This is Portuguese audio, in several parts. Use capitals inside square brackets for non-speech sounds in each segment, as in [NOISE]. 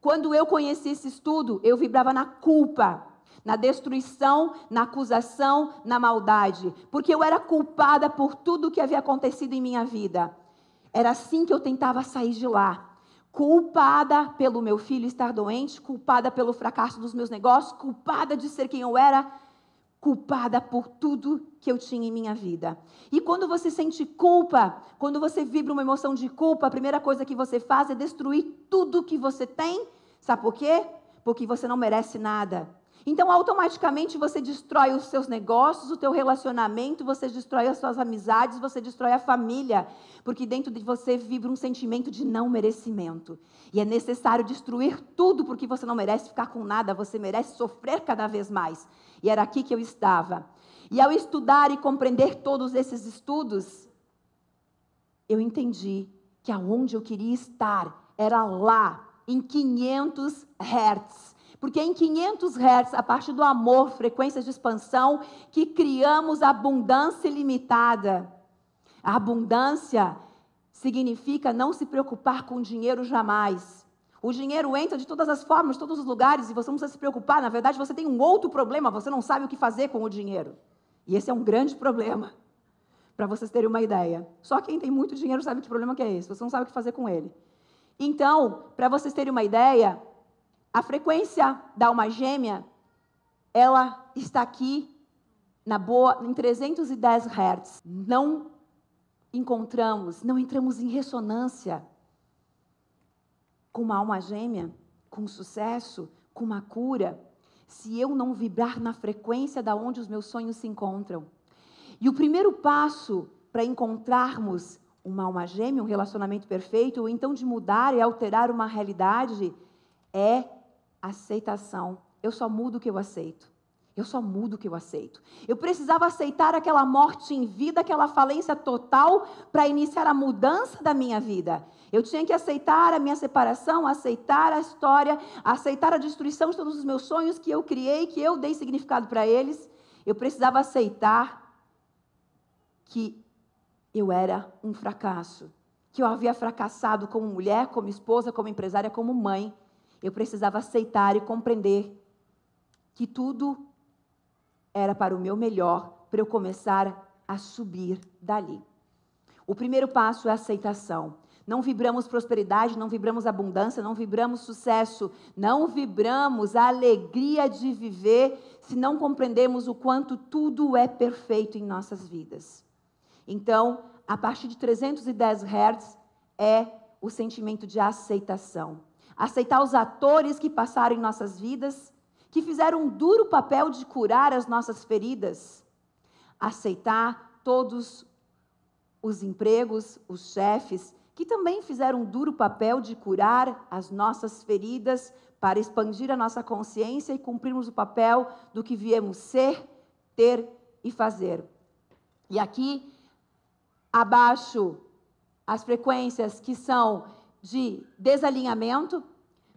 Quando eu conheci esse estudo, eu vibrava na culpa, na destruição, na acusação, na maldade, porque eu era culpada por tudo o que havia acontecido em minha vida. Era assim que eu tentava sair de lá. Culpada pelo meu filho estar doente, culpada pelo fracasso dos meus negócios, culpada de ser quem eu era, culpada por tudo que eu tinha em minha vida. E quando você sente culpa, quando você vibra uma emoção de culpa, a primeira coisa que você faz é destruir tudo que você tem. Sabe por quê? Porque você não merece nada. Então, automaticamente você destrói os seus negócios, o teu relacionamento, você destrói as suas amizades, você destrói a família, porque dentro de você vibra um sentimento de não merecimento. E é necessário destruir tudo porque você não merece ficar com nada, você merece sofrer cada vez mais. E era aqui que eu estava. E ao estudar e compreender todos esses estudos, eu entendi que aonde eu queria estar era lá, em 500 Hz. Porque em 500 Hz, a partir do amor, frequências de expansão, que criamos abundância ilimitada. A abundância significa não se preocupar com dinheiro jamais o dinheiro entra de todas as formas, de todos os lugares, e você não precisa se preocupar. Na verdade, você tem um outro problema, você não sabe o que fazer com o dinheiro. E esse é um grande problema, para vocês terem uma ideia. Só quem tem muito dinheiro sabe que problema que é esse, você não sabe o que fazer com ele. Então, para vocês terem uma ideia, a frequência da alma gêmea, ela está aqui na boa, em 310 Hz. Não encontramos, não entramos em ressonância com uma alma gêmea, com sucesso, com uma cura, se eu não vibrar na frequência da onde os meus sonhos se encontram. E o primeiro passo para encontrarmos uma alma gêmea, um relacionamento perfeito, ou então de mudar e alterar uma realidade, é aceitação. Eu só mudo o que eu aceito. Eu só mudo o que eu aceito. Eu precisava aceitar aquela morte em vida, aquela falência total, para iniciar a mudança da minha vida. Eu tinha que aceitar a minha separação, aceitar a história, aceitar a destruição de todos os meus sonhos que eu criei, que eu dei significado para eles. Eu precisava aceitar que eu era um fracasso, que eu havia fracassado como mulher, como esposa, como empresária, como mãe. Eu precisava aceitar e compreender que tudo era para o meu melhor, para eu começar a subir dali. O primeiro passo é aceitação. Não vibramos prosperidade, não vibramos abundância, não vibramos sucesso, não vibramos a alegria de viver se não compreendemos o quanto tudo é perfeito em nossas vidas. Então, a partir de 310 Hz é o sentimento de aceitação. Aceitar os atores que passaram em nossas vidas, que fizeram um duro papel de curar as nossas feridas, aceitar todos os empregos, os chefes, que também fizeram um duro papel de curar as nossas feridas, para expandir a nossa consciência e cumprirmos o papel do que viemos ser, ter e fazer. E aqui, abaixo, as frequências que são de desalinhamento,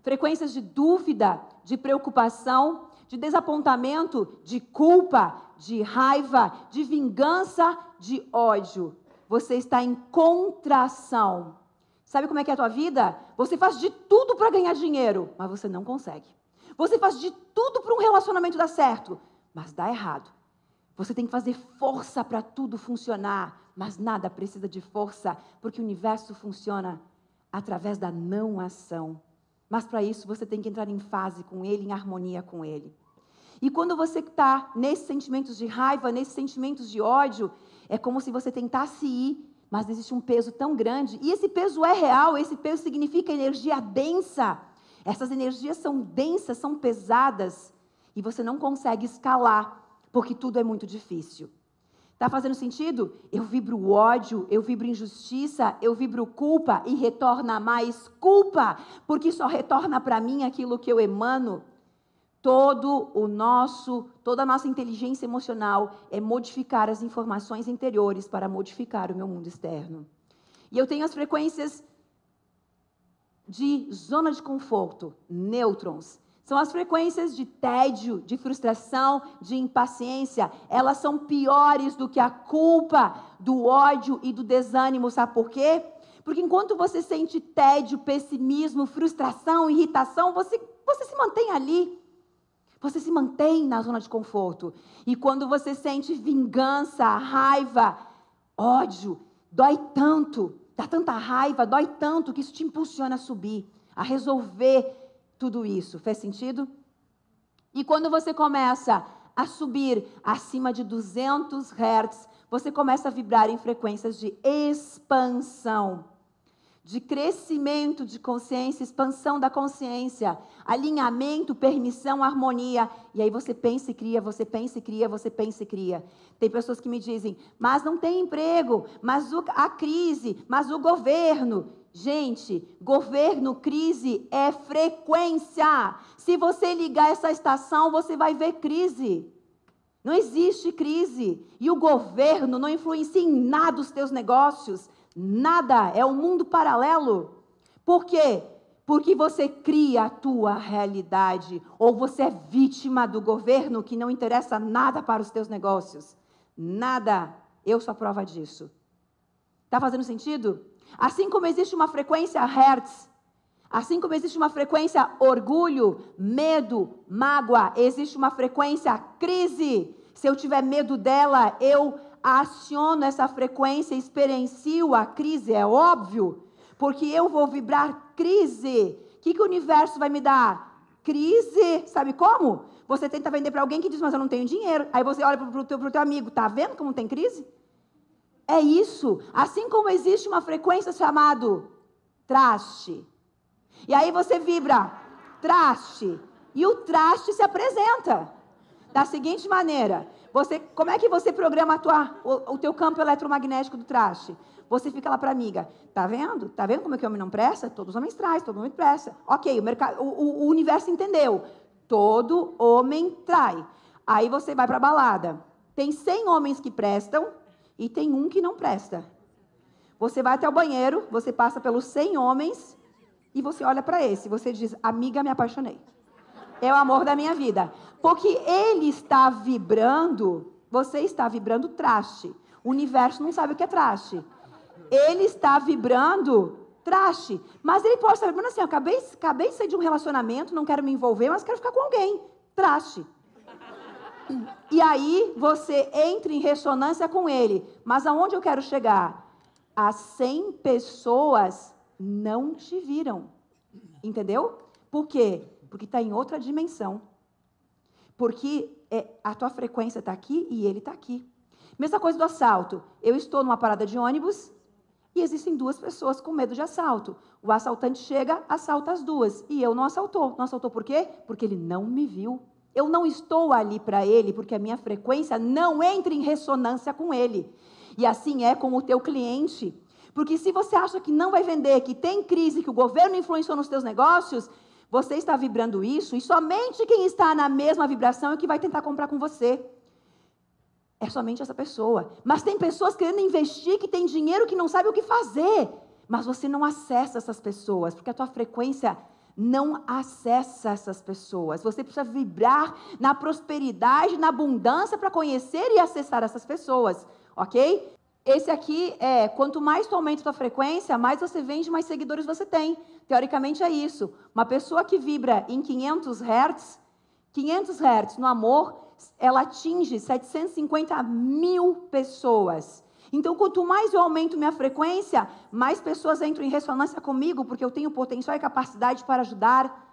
frequências de dúvida, de preocupação, de desapontamento, de culpa, de raiva, de vingança, de ódio. Você está em contração. Sabe como é que é a tua vida? Você faz de tudo para ganhar dinheiro, mas você não consegue. Você faz de tudo para um relacionamento dar certo, mas dá errado. Você tem que fazer força para tudo funcionar, mas nada precisa de força, porque o universo funciona através da não ação. Mas para isso você tem que entrar em fase com Ele, em harmonia com Ele. E quando você está nesses sentimentos de raiva, nesses sentimentos de ódio, é como se você tentasse ir, mas existe um peso tão grande. E esse peso é real, esse peso significa energia densa. Essas energias são densas, são pesadas. E você não consegue escalar, porque tudo é muito difícil. Está fazendo sentido? Eu vibro ódio, eu vibro injustiça, eu vibro culpa e retorna mais culpa, porque só retorna para mim aquilo que eu emano. Todo o nosso, toda a nossa inteligência emocional é modificar as informações interiores para modificar o meu mundo externo. E eu tenho as frequências de zona de conforto, nêutrons, são as frequências de tédio, de frustração, de impaciência. Elas são piores do que a culpa, do ódio e do desânimo. Sabe por quê? Porque enquanto você sente tédio, pessimismo, frustração, irritação, você, você se mantém ali. Você se mantém na zona de conforto. E quando você sente vingança, raiva, ódio, dói tanto, dá tanta raiva, dói tanto que isso te impulsiona a subir, a resolver tudo isso. Fez sentido? E quando você começa a subir acima de 200 Hz, você começa a vibrar em frequências de expansão, de crescimento de consciência, expansão da consciência, alinhamento, permissão, harmonia. E aí você pensa e cria, você pensa e cria, você pensa e cria. Tem pessoas que me dizem, mas não tem emprego, mas a crise, mas o governo. Gente, governo, crise é frequência. Se você ligar essa estação, você vai ver crise. Não existe crise. E o governo não influencia em nada os teus negócios. Nada. É um mundo paralelo. Por quê? Porque você cria a tua realidade. Ou você é vítima do governo que não interessa nada para os teus negócios. Nada. Eu sou a prova disso. Está fazendo sentido? Assim como existe uma frequência Hertz, assim como existe uma frequência orgulho, medo, mágoa, existe uma frequência crise. Se eu tiver medo dela, eu aciono essa frequência, experiencio a crise, é óbvio, porque eu vou vibrar crise. O que, que o universo vai me dar? Crise, sabe como? Você tenta vender para alguém que diz, mas eu não tenho dinheiro. Aí você olha para o teu, teu amigo, tá vendo como tem crise? É isso. Assim como existe uma frequência chamada traste. E aí você vibra traste. E o traste se apresenta da seguinte maneira. Você, como é que você programa tua, o, o, teu campo eletromagnético do traste? Você fica lá para amiga, tá vendo? Tá vendo como é que o homem não presta? Todos os homens traz, todo homem presta. Ok, o, mercado, o, o universo entendeu. Todo homem trai. Aí você vai para a balada. Tem 100 homens que prestam, e tem um que não presta. Você vai até o banheiro, você passa pelos 100 homens e você olha para esse. Você diz, amiga, me apaixonei. É o amor da minha vida. Porque ele está vibrando, você está vibrando traste. O universo não sabe o que é traste. Ele está vibrando traste. Mas ele pode estar vibrando assim: acabei, acabei de sair de um relacionamento, não quero me envolver, mas quero ficar com alguém. Traste. E aí você entra em ressonância com ele. Mas aonde eu quero chegar? As 100 pessoas não te viram. Entendeu? Por quê? Porque está em outra dimensão. Porque é, a tua frequência está aqui e ele está aqui. Mesma coisa do assalto. Eu estou numa parada de ônibus e existem duas pessoas com medo de assalto. O assaltante chega, assalta as duas. E eu não assaltou. Não assaltou por quê? Porque ele não me viu. Eu não estou ali para ele, porque a minha frequência não entra em ressonância com ele. E assim é com o teu cliente. Porque se você acha que não vai vender, que tem crise, que o governo influenciou nos teus negócios, você está vibrando isso e somente quem está na mesma vibração é que vai tentar comprar com você. É somente essa pessoa. Mas tem pessoas querendo investir que tem dinheiro que não sabe o que fazer. Mas você não acessa essas pessoas, porque a tua frequência não acessa essas pessoas. Você precisa vibrar na prosperidade, na abundância para conhecer e acessar essas pessoas, ok? Esse aqui é, quanto mais tu aumenta a tua frequência, mais você vende, mais seguidores você tem. Teoricamente é isso. Uma pessoa que vibra em 500 Hz, 500 Hz no amor, ela atinge 750 mil pessoas. Então, quanto mais eu aumento minha frequência, mais pessoas entram em ressonância comigo, porque eu tenho potencial e capacidade para ajudar,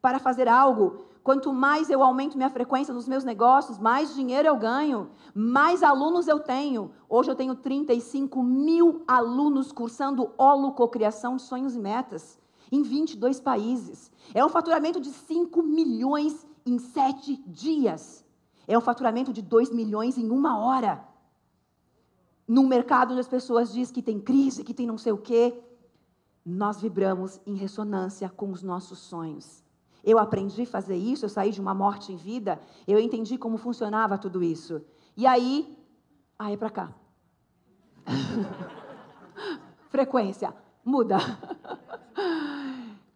para fazer algo. Quanto mais eu aumento minha frequência nos meus negócios, mais dinheiro eu ganho, mais alunos eu tenho. Hoje eu tenho 35 mil alunos cursando holococriação de sonhos e metas em 22 países. É um faturamento de 5 milhões em 7 dias. É um faturamento de 2 milhões em uma hora num mercado onde as pessoas dizem que tem crise, que tem não sei o quê, nós vibramos em ressonância com os nossos sonhos. Eu aprendi a fazer isso, eu saí de uma morte em vida, eu entendi como funcionava tudo isso. E aí, aí é para cá. [LAUGHS] Frequência muda.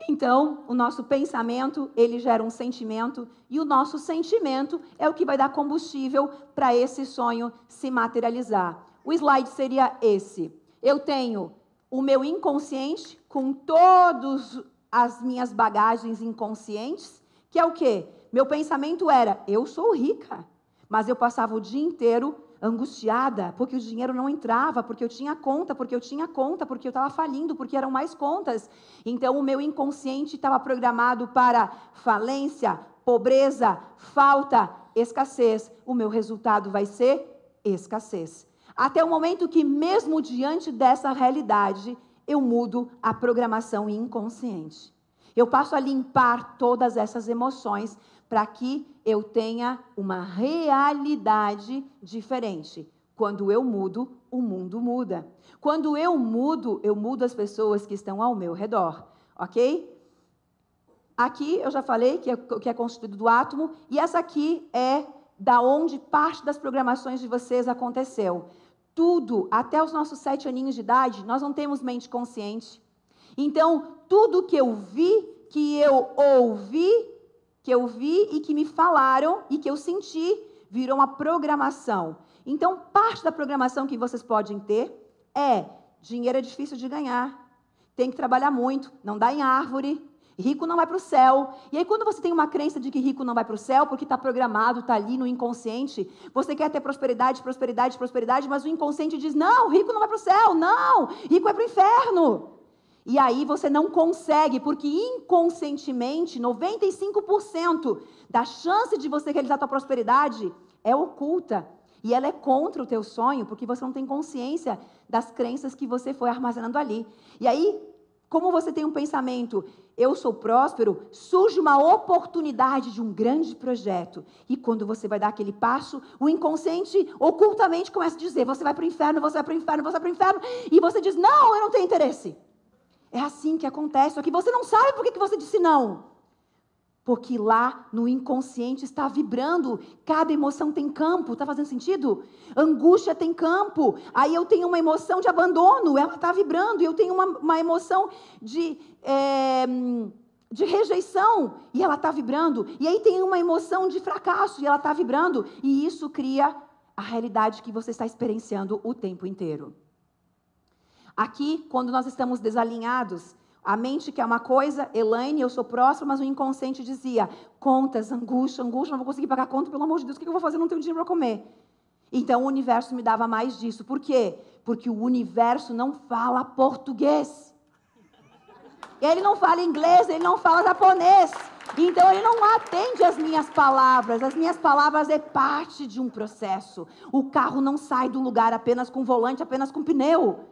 Então, o nosso pensamento, ele gera um sentimento, e o nosso sentimento é o que vai dar combustível para esse sonho se materializar o slide seria esse. Eu tenho o meu inconsciente com todas as minhas bagagens inconscientes, que é o quê? Meu pensamento era: eu sou rica, mas eu passava o dia inteiro angustiada, porque o dinheiro não entrava, porque eu tinha conta, porque eu tinha conta, porque eu estava falindo, porque eram mais contas. Então o meu inconsciente estava programado para falência, pobreza, falta, escassez. O meu resultado vai ser escassez. Até o momento que, mesmo diante dessa realidade, eu mudo a programação inconsciente. Eu passo a limpar todas essas emoções para que eu tenha uma realidade diferente. Quando eu mudo, o mundo muda. Quando eu mudo, eu mudo as pessoas que estão ao meu redor, ok? Aqui eu já falei que é, que é constituído do átomo, e essa aqui é da onde parte das programações de vocês aconteceu tudo, até os nossos sete aninhos de idade, nós não temos mente consciente. Então, tudo que eu vi, que eu ouvi, que eu vi e que me falaram e que eu senti, virou uma programação. Então, parte da programação que vocês podem ter é: dinheiro é difícil de ganhar, tem que trabalhar muito, não dá em árvore, Rico não vai para o céu. E aí, quando você tem uma crença de que rico não vai para o céu, porque está programado, está ali no inconsciente, você quer ter prosperidade, prosperidade, prosperidade, mas o inconsciente diz: não, rico não vai para o céu, não, rico é para o inferno. E aí você não consegue, porque inconscientemente, 95% da chance de você realizar a tua prosperidade é oculta. E ela é contra o teu sonho, porque você não tem consciência das crenças que você foi armazenando ali. E aí, como você tem um pensamento, eu sou próspero, surge uma oportunidade de um grande projeto. E quando você vai dar aquele passo, o inconsciente ocultamente começa a dizer: você vai para o inferno, você vai para o inferno, você vai para o inferno. E você diz: não, eu não tenho interesse. É assim que acontece, só que você não sabe por que você disse não. Porque lá no inconsciente está vibrando, cada emoção tem campo, está fazendo sentido? Angústia tem campo, aí eu tenho uma emoção de abandono, ela está vibrando, eu tenho uma, uma emoção de, é, de rejeição, e ela está vibrando, e aí tem uma emoção de fracasso, e ela está vibrando, e isso cria a realidade que você está experienciando o tempo inteiro. Aqui, quando nós estamos desalinhados, a mente que é uma coisa, Elaine, eu sou próxima, mas o inconsciente dizia: contas, angústia, angústia, não vou conseguir pagar a conta, pelo amor de Deus, o que eu vou fazer? Não tenho dinheiro para comer. Então o universo me dava mais disso. Por quê? Porque o universo não fala português. Ele não fala inglês, ele não fala japonês. Então ele não atende às minhas palavras. As minhas palavras é parte de um processo. O carro não sai do lugar apenas com volante, apenas com pneu.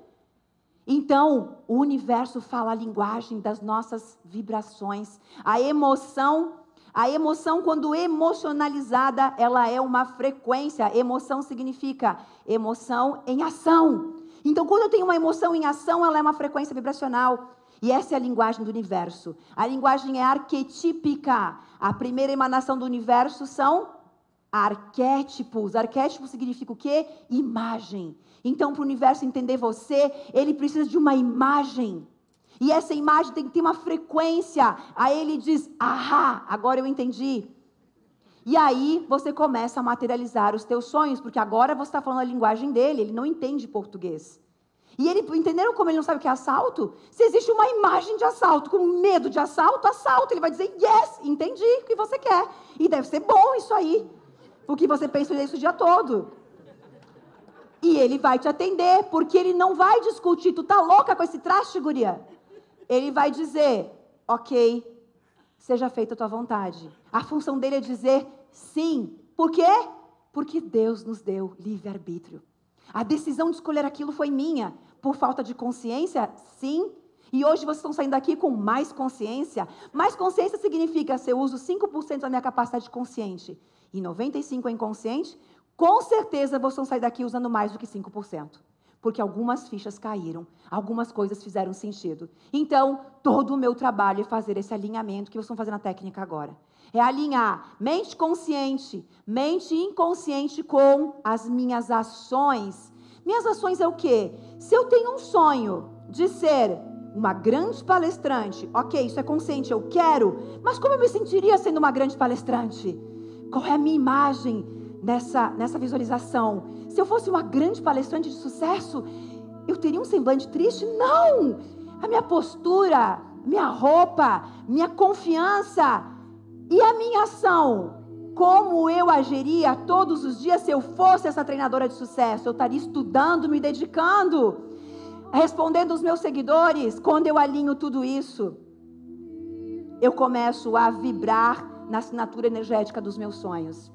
Então, o universo fala a linguagem das nossas vibrações. A emoção, a emoção quando emocionalizada, ela é uma frequência. Emoção significa emoção em ação. Então, quando eu tenho uma emoção em ação, ela é uma frequência vibracional. E essa é a linguagem do universo. A linguagem é arquetípica. A primeira emanação do universo são Arquétipos. Arquétipo significa o quê? Imagem. Então, para o universo entender você, ele precisa de uma imagem. E essa imagem tem que ter uma frequência. Aí ele diz: Ahá, agora eu entendi. E aí você começa a materializar os teus sonhos, porque agora você está falando a linguagem dele, ele não entende português. E ele, entenderam como ele não sabe o que é assalto? Se existe uma imagem de assalto, com medo de assalto, assalto. Ele vai dizer, yes, entendi o que você quer. E deve ser bom isso aí porque você pensa nisso é o dia todo. E ele vai te atender, porque ele não vai discutir. Tu tá louca com esse traste, guria? Ele vai dizer, ok, seja feita a tua vontade. A função dele é dizer sim. Por quê? Porque Deus nos deu livre-arbítrio. A decisão de escolher aquilo foi minha. Por falta de consciência, sim. E hoje vocês estão saindo daqui com mais consciência. Mais consciência significa se eu uso 5% da minha capacidade consciente e 95% é inconsciente, com certeza vocês vão sair daqui usando mais do que 5%. Porque algumas fichas caíram, algumas coisas fizeram sentido. Então, todo o meu trabalho é fazer esse alinhamento que vocês vão fazer na técnica agora. É alinhar mente consciente, mente inconsciente com as minhas ações. Minhas ações é o quê? Se eu tenho um sonho de ser uma grande palestrante, ok, isso é consciente, eu quero, mas como eu me sentiria sendo uma grande palestrante? Qual é a minha imagem nessa, nessa visualização? Se eu fosse uma grande palestrante de sucesso, eu teria um semblante triste? Não! A minha postura, minha roupa, minha confiança e a minha ação. Como eu agiria todos os dias se eu fosse essa treinadora de sucesso? Eu estaria estudando, me dedicando, respondendo os meus seguidores. Quando eu alinho tudo isso, eu começo a vibrar na assinatura energética dos meus sonhos.